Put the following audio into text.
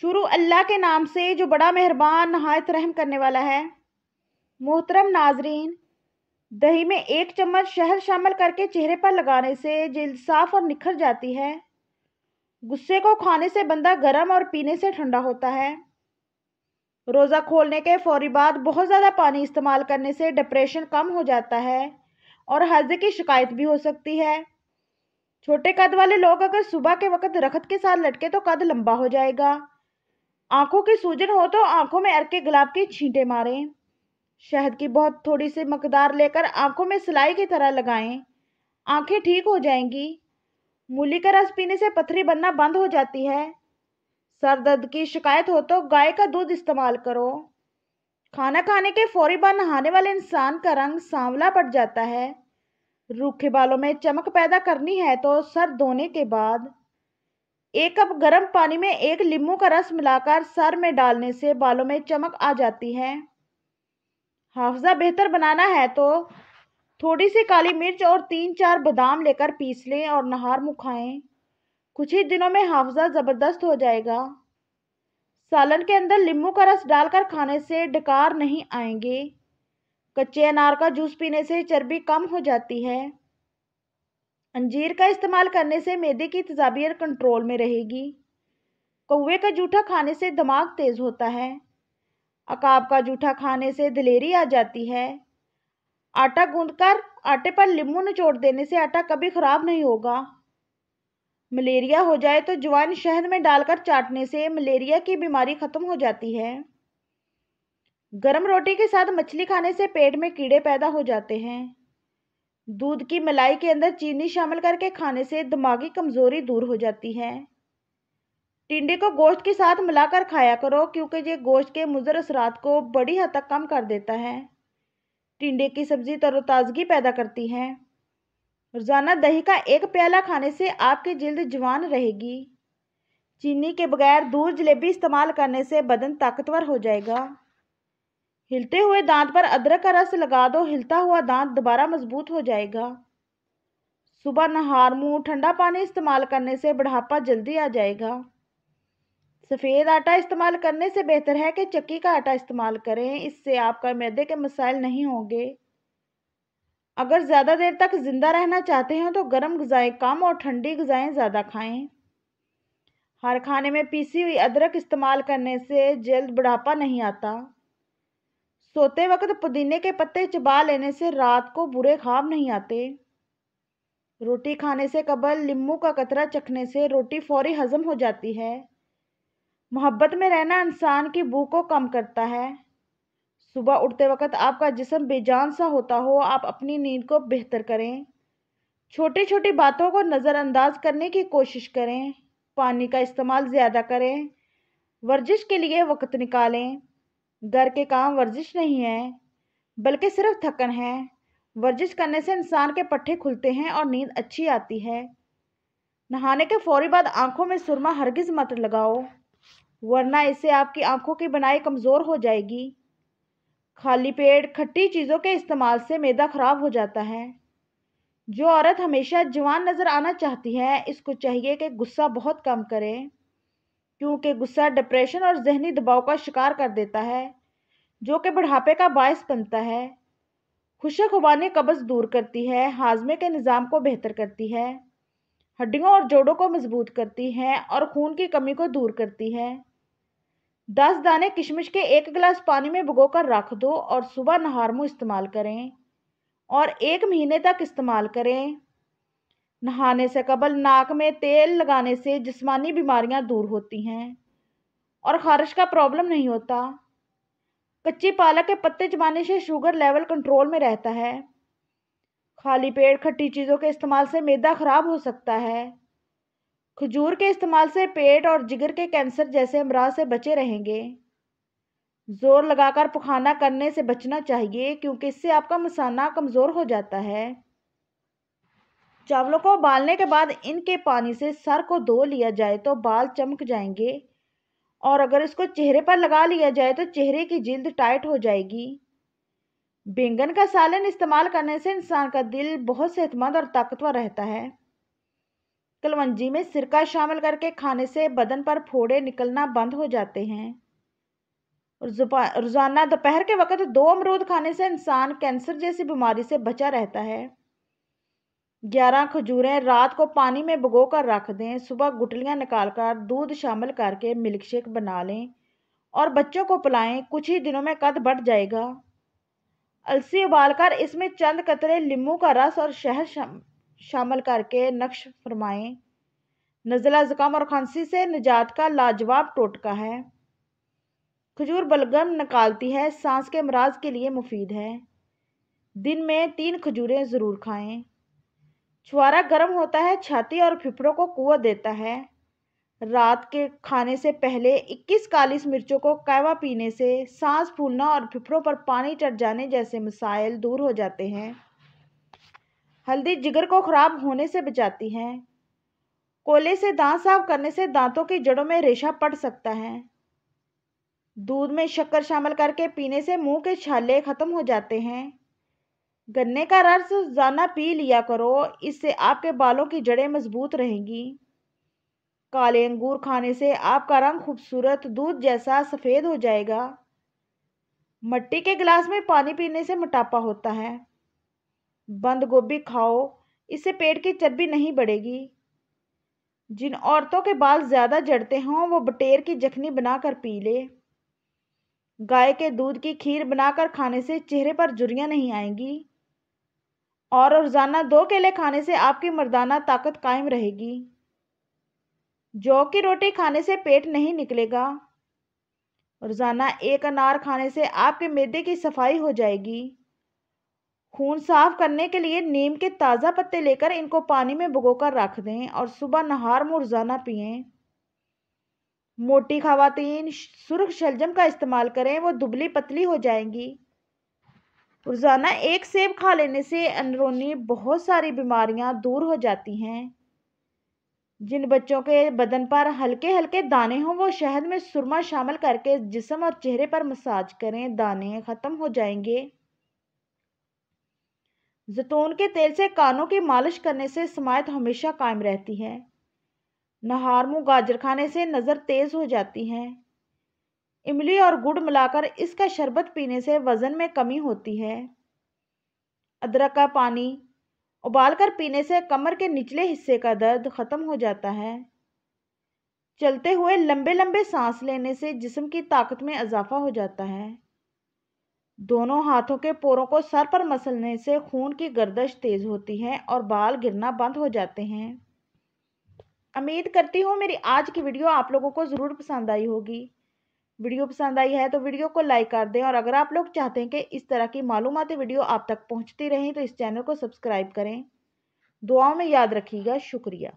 शुरू अल्लाह के नाम से जो बड़ा मेहरबान नहायत रहम करने वाला है मोहतरम नाजरीन दही में एक चम्मच शहद शामिल करके चेहरे पर लगाने से जल्द साफ और निखर जाती है गुस्से को खाने से बंदा गर्म और पीने से ठंडा होता है रोज़ा खोलने के फौरी बाद बहुत ज़्यादा पानी इस्तेमाल करने से डिप्रेशन कम हो जाता है और हर्ज की शिकायत भी हो सकती है छोटे कद वाले लोग अगर सुबह के वक्त रखत के साथ लटके तो कद लंबा हो जाएगा आंखों की सूजन हो तो आंखों में अर्क के गुलाब के छींटे मारें शहद की बहुत थोड़ी सी मकदार लेकर आंखों में सिलाई की तरह लगाएं आंखें ठीक हो जाएंगी मूली का रस पीने से पथरी बनना बंद हो जाती है सर दर्द की शिकायत हो तो गाय का दूध इस्तेमाल करो खाना खाने के फौरी बाद नहाने वाले इंसान का रंग सांवला पड़ जाता है रूखे बालों में चमक पैदा करनी है तो सर धोने के बाद एक कप गर्म पानी में एक नींबू का रस मिलाकर सर में डालने से बालों में चमक आ जाती है हाफजा बेहतर बनाना है तो थोड़ी सी काली मिर्च और तीन चार बादाम लेकर पीस लें और नहार मुखाएं। कुछ ही दिनों में हाफजा ज़बरदस्त हो जाएगा सालन के अंदर लींबू का रस डालकर खाने से डकार नहीं आएंगे कच्चे अनार का जूस पीने से चर्बी कम हो जाती है अंजीर का इस्तेमाल करने से मैदे की तजाबियत कंट्रोल में रहेगी कौवे का जूठा खाने से दिमाग तेज़ होता है अकाब का जूठा खाने से दिलेरी आ जाती है आटा गूंद कर आटे पर लींबू निचोड़ देने से आटा कभी ख़राब नहीं होगा मलेरिया हो जाए तो जवान शहद में डालकर चाटने से मलेरिया की बीमारी ख़त्म हो जाती है गर्म रोटी के साथ मछली खाने से पेट में कीड़े पैदा हो जाते हैं दूध की मलाई के अंदर चीनी शामिल करके खाने से दिमागी कमज़ोरी दूर हो जाती है टिंडे को गोश्त के साथ मिलाकर खाया करो क्योंकि ये गोश्त के मुजर असरात को बड़ी हद तक कम कर देता है टिंडे की सब्ज़ी तरोताज़गी पैदा करती है रोज़ाना दही का एक प्याला खाने से आपकी जल्द जवान रहेगी चीनी के बगैर दूध जलेबी इस्तेमाल करने से बदन ताकतवर हो जाएगा हिलते हुए दांत पर अदरक का रस लगा दो हिलता हुआ दांत दोबारा मजबूत हो जाएगा सुबह नहार मुँह ठंडा पानी इस्तेमाल करने से बढ़ापा जल्दी आ जाएगा सफ़ेद आटा इस्तेमाल करने से बेहतर है कि चक्की का आटा इस्तेमाल करें इससे आपका मैदे के मसाइल नहीं होंगे अगर ज़्यादा देर तक ज़िंदा रहना चाहते हैं तो गर्म गज़ाएँ कम और ठंडी गज़ाएँ ज़्यादा खाएँ हर खाने में पीसी हुई अदरक इस्तेमाल करने से जल्द बुढ़ापा नहीं आता सोते वक्त पुदीने के पत्ते चबा लेने से रात को बुरे ख्वाब नहीं आते रोटी खाने से कबल नींबू का कतरा चखने से रोटी फौरी हजम हो जाती है मोहब्बत में रहना इंसान की भूख को कम करता है सुबह उठते वक्त आपका जिसम बेजान सा होता हो आप अपनी नींद को बेहतर करें छोटी छोटी बातों को नज़रअंदाज करने की कोशिश करें पानी का इस्तेमाल ज़्यादा करें वर्जिश के लिए वक्त निकालें घर के काम वर्जिश नहीं है बल्कि सिर्फ थकन है वर्जिश करने से इंसान के पट्टे खुलते हैं और नींद अच्छी आती है नहाने के फौरी बाद आंखों में सुरमा हरगिज मत लगाओ वरना इससे आपकी आंखों की बनाई कमज़ोर हो जाएगी खाली पेट खट्टी चीज़ों के इस्तेमाल से मैदा ख़राब हो जाता है जो औरत हमेशा जवान नज़र आना चाहती है इसको चाहिए कि गुस्सा बहुत कम करें क्योंकि गुस्सा डिप्रेशन और जहनी दबाव का शिकार कर देता है जो कि बढ़ापे का बायस बनता है खुशक हवा कब्ज़ दूर करती है हाजमे के निज़ाम को बेहतर करती है हड्डियों और जोड़ों को मजबूत करती है और खून की कमी को दूर करती है दस दाने किशमिश के एक गिलास पानी में कर रख दो और सुबह नहार मुँह इस्तेमाल करें और एक महीने तक इस्तेमाल करें नहाने से कबल नाक में तेल लगाने से जिस्मानी बीमारियां दूर होती हैं और ख़ारिश का प्रॉब्लम नहीं होता कच्ची पालक के पत्ते चबाने से शुगर लेवल कंट्रोल में रहता है खाली पेट खट्टी चीज़ों के इस्तेमाल से मैदा ख़राब हो सकता है खजूर के इस्तेमाल से पेट और जिगर के कैंसर जैसे अमराज से बचे रहेंगे ज़ोर लगाकर पखाना करने से बचना चाहिए क्योंकि इससे आपका मसाना कमज़ोर हो जाता है चावलों को उबालने के बाद इनके पानी से सर को धो लिया जाए तो बाल चमक जाएंगे और अगर इसको चेहरे पर लगा लिया जाए तो चेहरे की जिल्द टाइट हो जाएगी बैंगन का सालन इस्तेमाल करने से इंसान का दिल बहुत सेहतमंद और ताकतवर रहता है कलवंजी में सिरका शामिल करके खाने से बदन पर फोड़े निकलना बंद हो जाते हैं रोज़ाना दोपहर के वक्त दो अमरूद खाने से इंसान कैंसर जैसी बीमारी से बचा रहता है ग्यारह खजूरें रात को पानी में भगो कर रख दें सुबह गुटलियाँ निकाल कर दूध शामिल करके मिल्कशेक बना लें और बच्चों को पिलाएं कुछ ही दिनों में कद बढ़ जाएगा अलसी उबालकर इसमें चंद कतरे लीमू का रस और शहद शामिल करके नक्श फरमाएं नज़ला ज़ुकाम और खांसी से निजात का लाजवाब टोटका है खजूर बलगम निकालती है सांस के मराज के लिए मुफीद है दिन में तीन खजूरें ज़रूर खाएं छुआरा गर्म होता है छाती और फिफड़ों को कुआ देता है रात के खाने से पहले 21 कालीस मिर्चों को कैवा पीने से सांस फूलना और फिफड़ों पर पानी चढ़ जाने जैसे मसाइल दूर हो जाते हैं हल्दी जिगर को खराब होने से बचाती है कोले से दांत साफ करने से दांतों की जड़ों में रेशा पड़ सकता है दूध में शक्कर शामिल करके पीने से मुंह के छाले खत्म हो जाते हैं गन्ने का रस रोजाना पी लिया करो इससे आपके बालों की जड़ें मजबूत रहेंगी काले अंगूर खाने से आपका रंग खूबसूरत दूध जैसा सफ़ेद हो जाएगा मट्टी के गिलास में पानी पीने से मोटापा होता है बंद गोभी खाओ इससे पेट की चर्बी नहीं बढ़ेगी जिन औरतों के बाल ज़्यादा जड़ते हों वो बटेर की जखनी बनाकर पी ले गाय के दूध की खीर बनाकर खाने से चेहरे पर जुरियाँ नहीं आएंगी और रोज़ाना दो केले खाने से आपकी मर्दाना ताकत कायम रहेगी जौ की रोटी खाने से पेट नहीं निकलेगा रोज़ाना एक अनार खाने से आपके मैदे की सफाई हो जाएगी खून साफ करने के लिए नीम के ताज़ा पत्ते लेकर इनको पानी में कर रख दें और सुबह नहार में रोज़ाना पिए मोटी खातन सुर्ख शलजम का इस्तेमाल करें वो दुबली पतली हो जाएंगी रोज़ाना एक सेब खा लेने से अंदरूनी बहुत सारी बीमारियां दूर हो जाती हैं जिन बच्चों के बदन पर हल्के हल्के दाने हों वो शहद में सुरमा शामिल करके जिसम और चेहरे पर मसाज करें दाने ख़त्म हो जाएंगे जैतून के तेल से कानों की मालिश करने से समायत हमेशा कायम रहती है नहार मुँह गाजर खाने से नज़र तेज़ हो जाती है इमली और गुड़ मिलाकर इसका शरबत पीने से वज़न में कमी होती है अदरक का पानी उबालकर पीने से कमर के निचले हिस्से का दर्द ख़त्म हो जाता है चलते हुए लंबे लंबे सांस लेने से जिस्म की ताकत में इजाफा हो जाता है दोनों हाथों के पोरों को सर पर मसलने से खून की गर्दश तेज़ होती है और बाल गिरना बंद हो जाते हैं उम्मीद करती हूँ मेरी आज की वीडियो आप लोगों को ज़रूर पसंद आई होगी वीडियो पसंद आई है तो वीडियो को लाइक कर दें और अगर आप लोग चाहते हैं कि इस तरह की मालूमती वीडियो आप तक पहुँचती रहें तो इस चैनल को सब्सक्राइब करें दुआओं में याद रखिएगा शुक्रिया